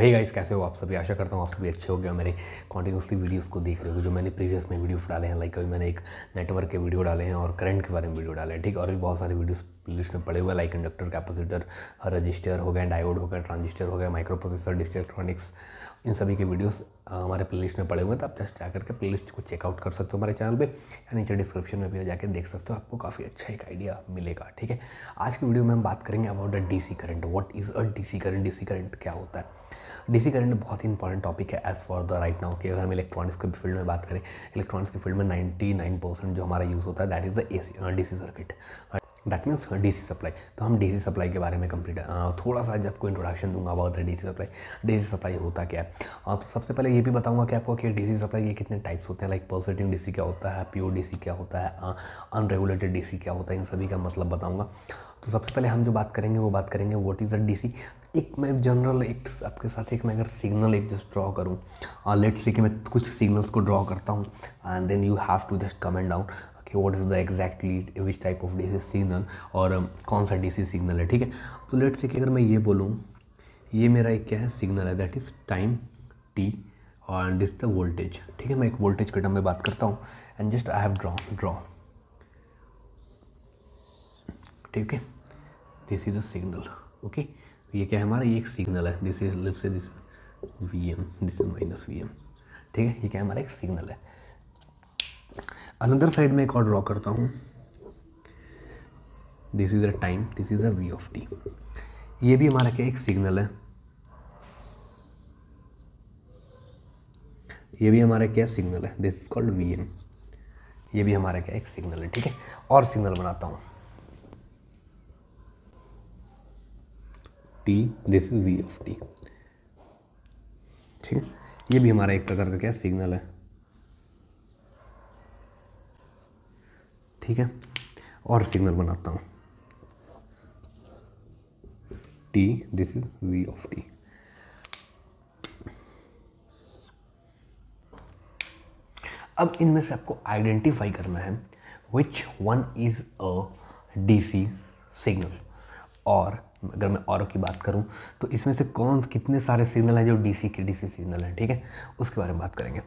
वही गाइस कैसे हो आप सभी आशा करता हूँ आप सभी अच्छे हो गए मेरे कॉन्टीन्यूसली वीडियोस को देख रहे हो जो मैंने प्रीवियस में वीडियोस डाले हैं लाइक अभी मैंने एक नेटवर्क के वीडियो डाले हैं और करंट के बारे में वीडियो डाले हैं ठीक और भी बहुत सारे वीडियोस लिस्ट में पड़े हुए लाइक इंडक्टर कैपेसिटर रजिस्टर हो गया डायोड हो गया ट्रांजिस्टर हो गया माइक्रो प्रोसेसर डिजिटल इलेक्ट्रॉनिक्स इन सभी के वीडियोस हमारे प्लेलिस्ट में पड़े हुए हैं तो आप जस्ट जाकर के प्लेलिस्ट को चेकआउट कर सकते हो हमारे चैनल पे या नीचे डिस्क्रिप्शन में भी जाकर देख सकते हो आपको काफ़ी अच्छा एक आइडिया मिलेगा ठीक है आज की वीडियो में हम बात करेंगे about a DC current what is a D current D current क्या होता है डीसी करंट बहुत ही इंपॉर्टेंट टॉपिक है as for the right now कि अगर हम इलेक्ट्रॉनिक्स के फील्ड में बात करें इलेक्ट्रॉनिक्स के फील्ड में नाइन्टी परसेंट जो हमारा यूज़ होता है that is the A C circuit that means DC supply तो हम डीसी सप्लाई के बारे में कंप्लीट थोड़ा सा जब आपको इंट्रोडक्शन दूंगा about D DC supply DC supply होता क्या है तो सबसे पहले ये भी बताऊंगा कि आपको कि डीसी सप्लाई के कितने टाइप्स होते हैं लाइक डी डीसी क्या होता है प्योर डीसी क्या होता है अनरेगुलेटेड डीसी क्या होता है इन सभी का मतलब बताऊँगा तो सबसे पहले हम जो बात करेंगे वो बात करेंगे what is a D C एक मैं जनरल एक आपके साथ एक मैं अगर सिग्नल एक जस्ट ड्रॉ करूँ लेट्स सी कि मैं कुछ सिग्नल्स को ड्रॉ करता हूँ and then you have to just come and down कि what is the exactly which type of DC signal और um, कौन सा डीसी सिग्नल है ठीक है तो लेट से कि अगर मैं ये बोलूँ ये मेरा एक क्या है सिग्नल है दैट इज़ टाइम टी और दिस द वोल्टेज ठीक है मैं एक वोल्टेज के टर्म में बात करता हूँ and just I have draw draw ठीक है this is a signal okay ये क्या है हमारा ये एक सिग्नल है this is let's say this V M this is minus V M ठीक है ये क्या हमारा एक सिग्नल है अनदर साइड में एक और ड्रॉ करता हूँ this is a time this is a V of T ये भी हमारा क्या एक सिग्नल है ये भी हमारा क्या सिग्नल है this is called V M ये भी हमारा क्या एक सिग्नल है ठीक है और सिग्नल बनाता हूँ T this is V of T ठीक है ये भी हमारा एक प्रकार का क्या सिग्नल है ठीक है और सिग्नल बनाता हूँ T this is V of T अब इनमें से आपको आइडेंटिफाई करना है which one is a DC signal और अगर मैं और की बात करूं तो इसमें से कौन कितने सारे सिग्नल हैं जो डीसी के डीसी सिग्नल हैं ठीक है उसके बारे में बात करेंगे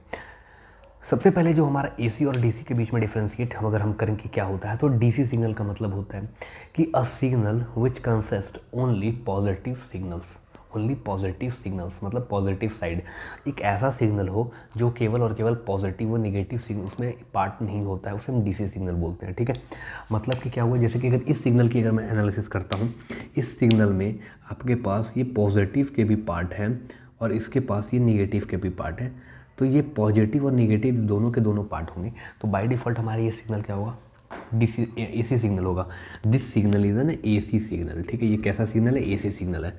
सबसे पहले जो हमारा ए और डी के बीच में डिफ्रेंशिएट हम अगर हम करें कि क्या होता है तो डी सिग्नल का मतलब होता है कि a signal which consist only positive signals only positive signals मतलब पॉजिटिव साइड एक ऐसा सिग्नल हो जो केवल और केवल पॉजिटिव व निगेटिव सिग्नल उसमें पार्ट नहीं होता है उसे हम डी सिग्नल बोलते हैं ठीक है मतलब कि क्या हुआ जैसे कि अगर इस सिग्नल की अगर मैं एनालिसिस करता हूँ इस सिग्नल में आपके पास ये पॉजिटिव के भी पार्ट हैं और इसके पास ये निगेटिव के भी पार्ट हैं तो ये पॉजिटिव और निगेटिव दोनों के दोनों पार्ट होंगे तो बाई डिफ़ॉल्ट हमारा ये सिग्नल क्या होगा डी ए सी सिग्नल होगा this signal is an A C signal ठीक है ये कैसा सिग्नल है ए सी सिग्नल है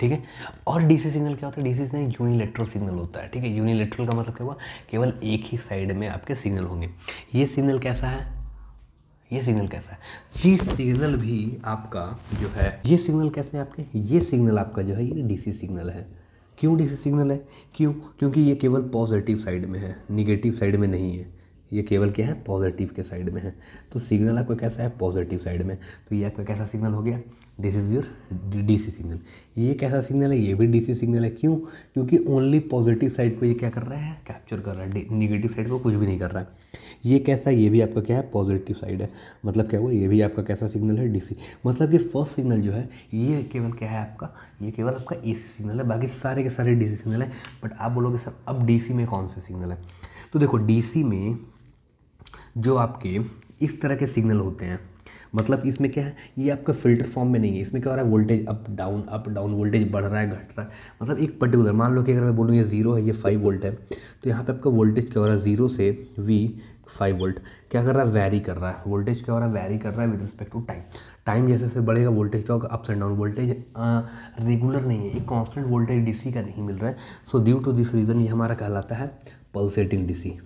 ठीक है और डीसी सिग्नल क्या होता है डीसी सिग्नल यूनिलेट्रल सिग्नल होता है ठीक है यूनिलेट्रल का मतलब क्या हुआ केवल एक ही साइड में आपके सिग्नल होंगे ये सिग्नल कैसा है ये सिग्नल कैसा है ये सिग्नल भी आपका जो है ये सिग्नल कैसे है आपके ये सिग्नल आपका जो है ये डीसी सिग्नल है क्यों डीसी सिग्नल है क्यों क्योंकि ये केवल पॉजिटिव साइड में है निगेटिव साइड में नहीं है ये केवल क्या है पॉजिटिव के साइड में है तो सिग्नल आपका कैसा है पॉजिटिव साइड में तो ये आपका कैसा सिग्नल हो गया this is your D C signal ये कैसा सिग्नल है ये भी डी सी सिग्नल है क्यों क्योंकि ओनली पॉजिटिव साइड को ये क्या कर रहा है कैप्चर कर रहा है निगेटिव साइड को कुछ भी नहीं कर रहा है ये कैसा ये भी आपका क्या है पॉजिटिव साइड है मतलब क्या हुआ ये भी आपका कैसा सिग्नल है डी सी मतलब ये फर्स्ट सिग्नल जो है ये केवल क्या है आपका ये केवल आपका ए सी सिग्नल है बाकी सारे के सारे डी सी सिग्नल है बट आप बोलोगे सर अब डी सी में कौन से सिग्नल है तो देखो डी सी में जो आपके इस तरह के सिग्नल होते हैं मतलब इसमें क्या है ये आपका फिल्टर फॉर्म में नहीं है इसमें क्या हो रहा है voltage up down up down voltage बढ़ रहा है घट रहा है मतलब एक पर्टिकुलर मान लो कि अगर मैं बोलूँ ये जीरो है ये फाइव वोल्ट है तो यहाँ पर आपका वोल्टेज क्या हो रहा है जीरो से वी फाइव वोल्ट क्या कर रहा है वैरी कर रहा है वोल्टेज क्या हो रहा है वैरी कर रहा है with respect to time time जैसे जैसे बढ़ेगा वोल्टेज क्या होगा ups and down voltage regular नहीं है एक कांस्टेंट वोल्टेज डीसी का नहीं मिल रहा है so due to this reason ये हमारा कहलाता है पल्सेटिंग डीसी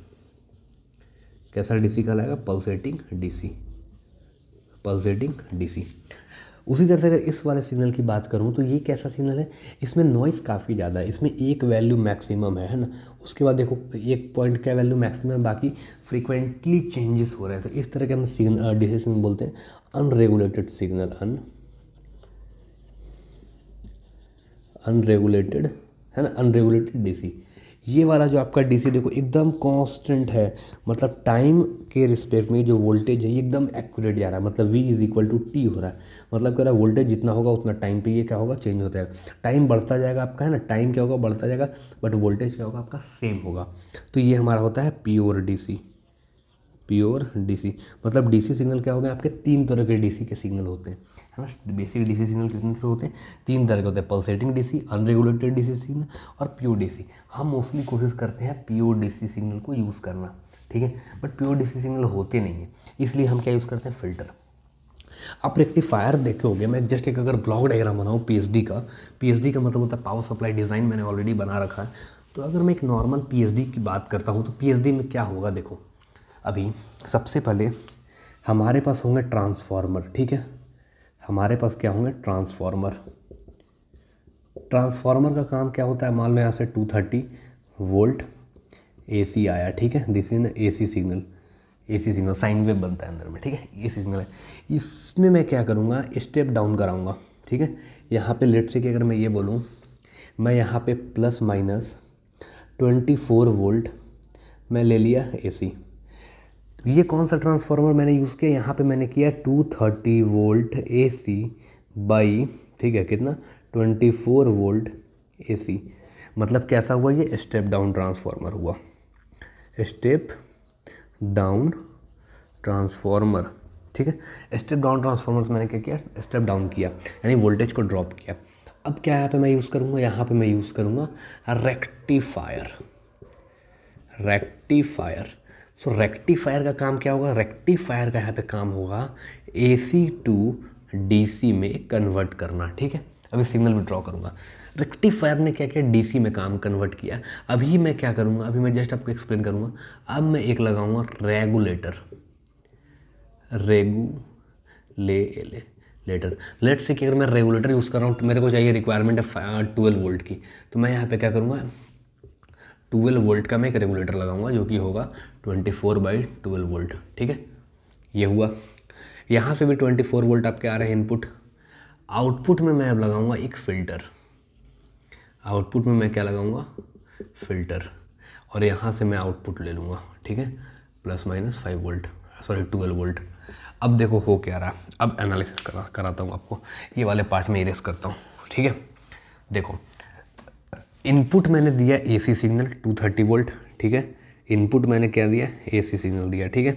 कैसा डीसी कहलाएगा पल्सेटिंग डीसी पल्सेटिंग डीसी उसी तरह से अगर इस वाले सिग्नल की बात करूँ तो ये कैसा सिग्नल है इसमें नॉइस काफ़ी ज़्यादा है इसमें एक वैल्यू मैक्सिमम है है ना उसके बाद देखो एक पॉइंट का वैल्यू मैक्सिमम बाकी फ्रीक्वेंटली चेंजेस हो रहे हैं तो इस तरह के हम सिग्नल डिसी सिग्नल बोलते हैं अनरेगुलेटेड सिग्नल अन अनरेगुलेटेड है ना अनरेगुलेटेड डीसी ये वाला जो आपका डीसी देखो एकदम कांस्टेंट है मतलब टाइम के रिस्पेक्ट में जो वोल्टेज है ये एकदम एक्यूरेट जा रहा है मतलब V is equal to T हो रहा है मतलब कह रहा है वोल्टेज जितना होगा उतना टाइम पे ये क्या होगा चेंज होता है टाइम बढ़ता जाएगा आपका है ना टाइम क्या होगा बढ़ता जाएगा बट वोल्टेज क्या होगा आपका सेम होगा तो ये हमारा होता है प्योर डी प्योर सी मतलब सी सिग्नल क्या हो आपके तीन तरह के सी के सिग्नल होते हैं है ना बेसिक डीसी सिग्नल कितने तरह होते हैं तीन तरह के होते हैं pulsating DC unregulated DC signal और प्योर डीसी हम मोस्टली कोशिश करते हैं प्योर डीसी सिग्नल को यूज़ करना ठीक है बट प्योर डीसी सिग्नल होते नहीं है इसलिए हम क्या यूज़ करते हैं फिल्टर आप रेक्टिफायर देखे होंगे मैं जस्ट एक अगर ब्लॉक डायग्राम बनाऊँ डी का डी का मतलब होता है पावर सप्लाई डिज़ाइन मैंने ऑलरेडी बना रखा है तो अगर मैं एक नॉर्मल डी की बात करता हूँ तो डी में क्या होगा देखो अभी सबसे पहले हमारे पास होंगे ट्रांसफार्मर ठीक है हमारे पास क्या होंगे ट्रांसफार्मर ट्रांसफार्मर का काम क्या होता है मान लो यहाँ से 230 वोल्ट एसी आया ठीक है this is AC signal AC signal sine wave बनता है अंदर में ठीक है सी सिग्नल है इसमें मैं क्या करूँगा स्टेप डाउन कराऊँगा ठीक है यहाँ पे लेट से कि अगर मैं ये बोलूँ मैं यहाँ पे plus minus twenty four volt मैं ले लिया एसी ये कौन सा ट्रांसफार्मर मैंने यूज़ किया यहाँ पे मैंने किया 230 वोल्ट एसी बाई ठीक है कितना 24 वोल्ट एसी मतलब कैसा हुआ ये स्टेप डाउन ट्रांसफार्मर हुआ स्टेप डाउन ट्रांसफार्मर ठीक है स्टेप डाउन ट्रांसफार्मर मैंने क्या किया स्टेप डाउन किया यानी वोल्टेज को ड्रॉप किया अब क्या यहाँ पे मैं यूज़ करूँगा यहाँ पे मैं यूज़ करूँगा rectifier rectifier so so, rectifier का काम क्या होगा रेक्टिफायर का यहाँ पे काम होगा ए सी टू डी सी में कन्वर्ट करना ठीक है अभी सिग्नल विड्रॉ करूँगा रेक्टिफायर ने क्या किया डीसी में काम कन्वर्ट किया अभी मैं क्या करूँगा अभी मैं जस्ट आपको एक्सप्लेन करूँगा अब मैं एक लगाऊँगा रेगुलेटर रेगू ले ले लेटर लेट से कि अगर मैं रेगुलेटर यूज़ कर रहा हूँ तो मेरे को चाहिए रिक्वायरमेंट है ट्वेल्व वोल्ट की तो मैं यहाँ पे क्या करूँगा ट्वेल्व वोल्ट का मैं एक रेगुलेटर लगाऊंगा जो कि होगा twenty four by twelve volt ठीक है ये हुआ यहाँ से भी ट्वेंटी फोर वोल्ट आपके आ रहे हैं इनपुट आउटपुट में मैं अब लगाऊंगा एक फ़िल्टर आउटपुट में मैं क्या लगाऊंगा फ़िल्टर और यहाँ से मैं आउटपुट ले लूँगा ठीक है plus minus five volt sorry twelve volt अब देखो हो क्या रहा है अब एनालिसिस करा कराता हूँ आपको ये वाले पार्ट में इरेस करता हूँ ठीक है देखो इनपुट मैंने दिया एसी सिग्नल 230 वोल्ट ठीक है इनपुट मैंने क्या दिया एसी सिग्नल दिया ठीक है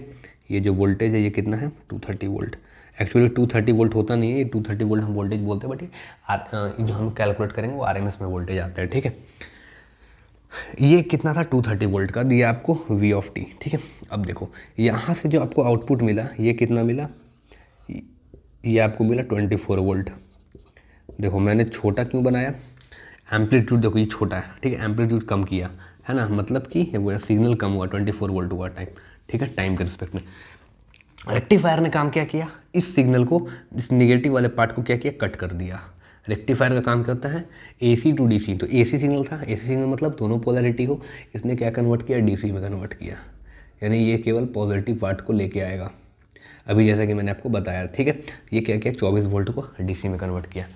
ये जो वोल्टेज है ये कितना है 230 वोल्ट एक्चुअली 230 वोल्ट होता नहीं है ये 230 वोल्ट हम वोल्टेज बोलते हैं बट ये जो हम कैलकुलेट करेंगे वो आर में वोल्टेज आता है ठीक है ये कितना था 230 वोल्ट का दिया आपको वी ऑफ टी ठीक है अब देखो यहाँ से जो आपको आउटपुट मिला ये कितना मिला ये आपको मिला फोर वोल्ट देखो मैंने छोटा क्यों बनाया एम्पलीट्यूड देखो ये छोटा है ठीक है एम्पलीट्यूड कम किया है ना मतलब कि सिग्नल कम हुआ ट्वेंटी फोर वोल्ट हुआ टाइम ठीक है टाइम के रिस्पेक्ट में रेक्टिफायर ने काम क्या किया इस सिग्नल को इस निगेटिव वाले पार्ट को क्या किया कट कर दिया रेक्टिफायर का काम क्या होता है ए सी टू डी सी तो ए सी सिग्नल था ए सी सिग्नल मतलब दोनों पोलरिटी को इसने क्या कन्वर्ट किया डी सी में कन्वर्ट किया यानी ये केवल पॉजिटिव पार्ट को लेके आएगा अभी जैसा कि मैंने आपको बताया ठीक है ये क्या किया चौबीस वोल्ट को डी सी में कन्वर्ट किया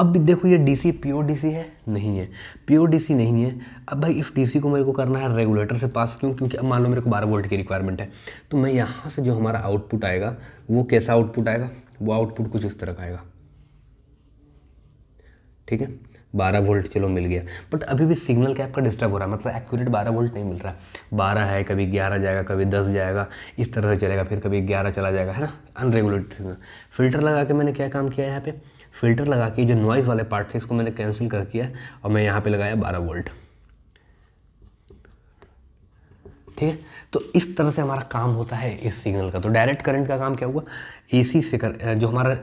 अब देखो ये डीसी प्योर डीसी है नहीं है प्योर डीसी नहीं है अब भाई इस डीसी को मेरे को करना है रेगुलेटर से पास क्यों क्योंकि अब मान लो मेरे को बारह वोल्ट की रिक्वायरमेंट है तो मैं यहाँ से जो हमारा आउटपुट आएगा वो कैसा आउटपुट आएगा वो आउटपुट कुछ इस तरह का आएगा ठीक है बारह वोल्ट चलो मिल गया बट अभी भी सिग्नल कैप का डिस्टर्ब हो रहा है मतलब एक्यूरेट बारह वोल्ट नहीं मिल रहा है बारह है कभी ग्यारह जाएगा कभी दस जाएगा इस तरह से चलेगा फिर कभी ग्यारह चला जाएगा है ना अनरेगुलेटेड सिग्नल फिल्टर लगा के मैंने क्या काम किया यहाँ पे फ़िल्टर लगा के जो नॉइज़ वाले पार्ट थे इसको मैंने कैंसिल कर किया और मैं यहाँ पे लगाया बारह वोल्ट ठीक है तो इस तरह से हमारा काम होता है इस सिग्नल का तो डायरेक्ट करंट का काम क्या हुआ एसी से कर जो हमारा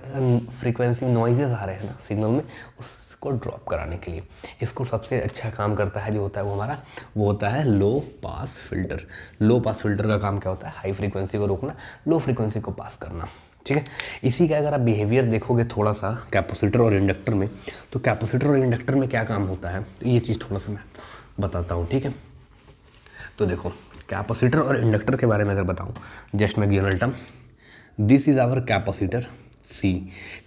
फ्रीक्वेंसी नॉइजेज आ रहे हैं ना सिग्नल में उसको ड्रॉप कराने के लिए इसको सबसे अच्छा काम करता है जो होता है वो हमारा वो होता है लो pass filter low pass filter का काम क्या होता है हाई फ्रीक्वेंसी को रोकना लो फ्रीक्वेंसी को पास करना ठीक है इसी का अगर आप बिहेवियर देखोगे थोड़ा सा कैपेसिटर और इंडक्टर में तो कैपेसिटर और इंडक्टर में क्या काम होता है तो ये चीज़ थोड़ा सा मैं बताता हूँ ठीक है तो देखो कैपेसिटर और इंडक्टर के बारे में अगर बताऊँ जस्ट मैं गियोनल term this is our capacitor C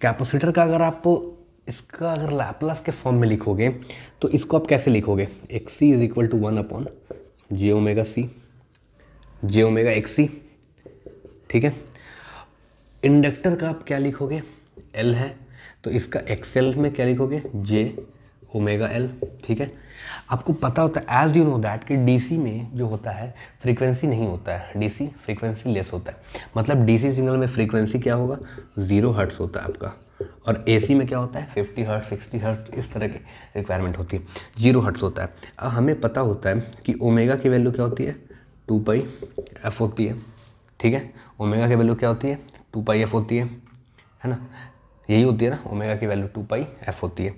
capacitor का अगर आप इसका अगर लैपलास के फॉर्म में लिखोगे तो इसको आप कैसे लिखोगे X C is equal to one upon J omega C J omega X C ठीक है इंडक्टर का आप क्या लिखोगे एल है तो इसका एक्सेल में क्या लिखोगे जे ओमेगा एल ठीक है आपको पता होता है एज यू नो दैट कि डीसी में जो होता है फ्रीक्वेंसी नहीं होता है डीसी फ्रीक्वेंसी लेस होता है मतलब डीसी सिग्नल में फ्रीक्वेंसी क्या होगा जीरो हर्ट्स होता है आपका और एसी में क्या होता है फिफ्टी हर्ट्स सिक्सटी हर्ट इस तरह की रिक्वायरमेंट होती है जीरो हर्ट्स होता है अब हमें पता होता है कि ओमेगा की वैल्यू क्या होती है टू पाई एफ होती है ठीक है ओमेगा की वैल्यू क्या होती है टू पाई एफ होती है है ना यही होती है ना ओमेगा की वैल्यू टू पाई एफ होती है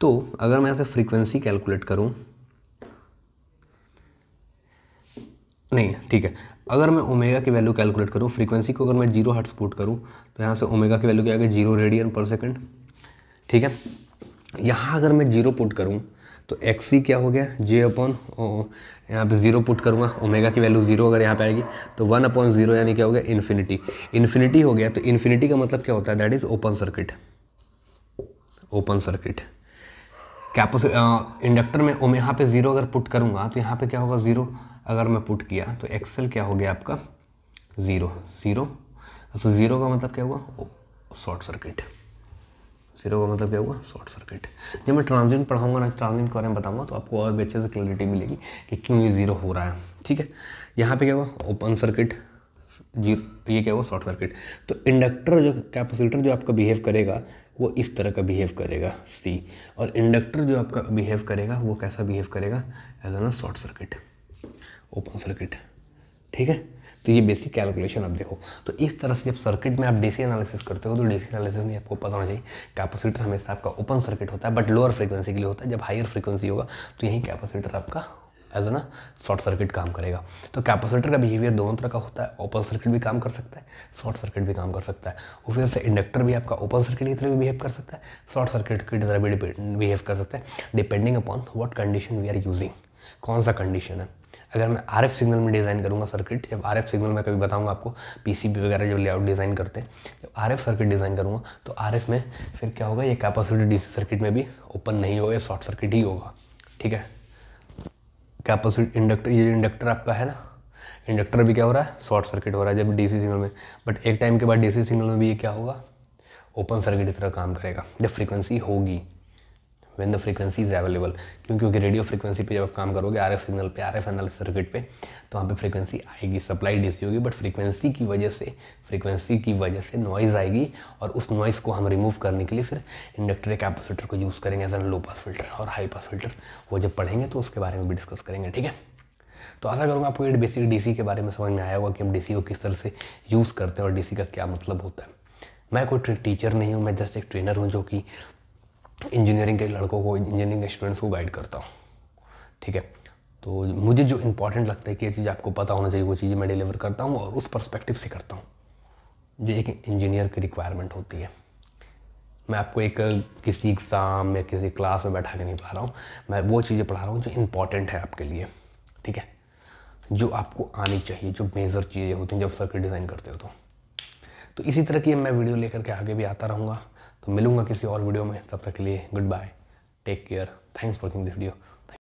तो अगर मैं यहाँ फ्रीक्वेंसी कैलकुलेट करूँ नहीं ठीक है अगर मैं ओमेगा की वैल्यू कैलकुलेट करूँ फ्रीक्वेंसी को अगर मैं जीरो हर्ट्स पुट करूँ तो यहाँ से ओमेगा की वैल्यू क्या आ गई जीरो रेडियन पर सेकंड ठीक है यहाँ अगर मैं जीरो पुट करूँ तो एक्स सी क्या हो गया जे अपॉन यहाँ पे ज़ीरो पुट करूँगा ओमेगा की वैल्यू ज़ीरो अगर यहाँ पे आएगी तो वन अपॉन ज़ीरो यानी क्या हो गया इन्फिनिटी इन्फिनिटी हो गया तो इन्फिनिटी का मतलब क्या होता है that is open circuit open circuit क्या इंडक्टर में ओमे यहाँ पे ज़ीरो अगर पुट करूँगा तो यहाँ पे क्या होगा ज़ीरो अगर मैं पुट किया तो एक्सेल क्या हो गया आपका ज़ीरो ज़ीरो तो ज़ीरो का मतलब क्या हुआ शॉर्ट सर्किट जीरो का मतलब क्या हुआ शॉर्ट सर्किट जब मैं ट्रांजिट पढ़ाऊंगा ना ट्रांजिट के बारे में बताऊंगा तो आपको और भी अच्छे से क्लैरिटी मिलेगी कि क्यों ये ज़ीरो हो रहा है ठीक है यहाँ पे क्या हुआ ओपन सर्किट जीरो ये क्या हुआ शॉर्ट सर्किट तो इंडक्टर जो कैपेसिटर जो आपका बिहेव करेगा वो इस तरह का बिहेव करेगा सी और इंडक्टर जो आपका बिहेव करेगा वो कैसा बिहेव करेगा as an short circuit open circuit ठीक है तो ये बेसिक कैलकुलेशन आप देखो तो इस तरह से जब सर्किट में आप डीसी एनालिसिस करते हो तो डीसी एनालिसिस में आपको पता होना चाहिए कैपेसिटर हमेशा आपका ओपन सर्किट होता है बट लोअर फ्रीक्वेंसी के लिए होता है जब हायर फ्रीक्वेंसी होगा तो यही कैपेसिटर आपका एज ना शॉर्ट सर्किट काम करेगा तो कैपेसिटर का बिहेवियर दोनों तरह का होता है ओपन सर्किट भी काम कर सकता है शॉर्ट सर्किट भी काम कर सकता है और फिर से इंडक्टर भी आपका ओपन सर्किट की तरह भी बिहेव कर सकता है शॉर्ट सर्किट की तरह भी बिहेव कर सकता है depending upon what condition we are using कौन सा कंडीशन है अगर मैं आर सिग्नल में डिज़ाइन करूँगा सर्किट जब आर सिग्नल में कभी बताऊँगा आपको पीसीबी वगैरह जब लेआउट डिज़ाइन करते हैं जब आर सर्किट डिज़ाइन करूँगा तो आर में फिर क्या होगा ये कैपेसिटी डी सर्किट में भी ओपन नहीं होगा शॉर्ट सर्किट ही होगा ठीक है कैपेसिटी इंडक्टर ये इंडक्टर आपका है ना इंडक्टर भी क्या हो रहा है शॉर्ट सर्किट हो रहा है जब सी सिग्नल में बट एक टाइम के बाद सी सिग्नल में भी ये क्या होगा ओपन सर्किट इस तरह काम करेगा जब फ्रीक्वेंसी होगी when the frequency is available क्यों क्योंकि रेडियो फ्रीक्वेंसी पे जब आप काम करोगे आर एफ सिग्नल पे आर एफ एल सर्किट पे तो वहाँ पे फ्रीक्वेंसी आएगी सप्लाई डीसी होगी बट फ्रीक्वेंसी की वजह से फ्रीक्वेंसी की वजह से नॉइज़ आएगी और उस नॉइज़ को हम रिमूव करने के लिए फिर इंडक्टर या कैपेसिटर को यूज़ करेंगे as an low pass filter और हाई पास फिल्टर वो जब पढ़ेंगे तो उसके बारे में भी डिस्कस करेंगे ठीक है तो आशा करूँगा आपको ये बेसिक डीसी के बारे में समझ में आया होगा कि हम डीसी को किस तरह से यूज़ करते हैं और डीसी का क्या मतलब होता है मैं कोई टीचर नहीं हूँ मैं जस्ट एक ट्रेनर हूँ जो कि इंजीनियरिंग के लड़कों को इंजीनियरिंग के स्टूडेंट्स को गाइड करता हूँ ठीक है तो मुझे जो इंपॉर्टेंट लगता है कि ये चीज़ आपको पता होना चाहिए वो चीज़ें मैं डिलीवर करता हूँ और उस परस्पेक्टिव से करता हूँ जो एक इंजीनियर की रिक्वायरमेंट होती है मैं आपको एक किसी एग्ज़ाम या किसी क्लास में बैठा के नहीं पढ़ा रहा हूँ मैं वो चीज़ें पढ़ा रहा हूँ जो इम्पॉर्टेंट है आपके लिए ठीक है जो आपको आनी चाहिए जो मेजर चीज़ें होती हैं जब सर्किट डिज़ाइन करते हो तो तो इसी तरह की मैं वीडियो लेकर के आगे भी आता रहूँगा तो मिलूंगा किसी और वीडियो में तब तक के लिए good bye take care thanks for watching this video